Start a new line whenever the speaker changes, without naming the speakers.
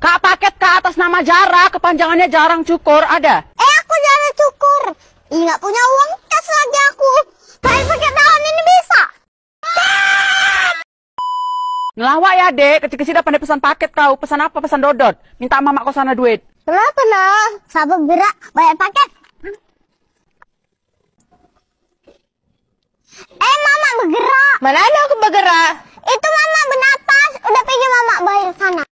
Kak paket ke atas nama Jara, kepanjangannya jarang cukur, ada?
Eh aku jarang cukur, nggak punya uang kas lagi aku. Tapi paket tahun ini bisa.
Ngelawak ya dek, kecil-kecil dapat pesan paket kau, pesan apa? Pesan dodot, minta mama kau sana duit. Kenapa nah? Sabar gerak, bayar paket.
Eh mama bergerak. Mana ada aku bergerak? Itu mama bernapas, udah pergi mama bayar sana.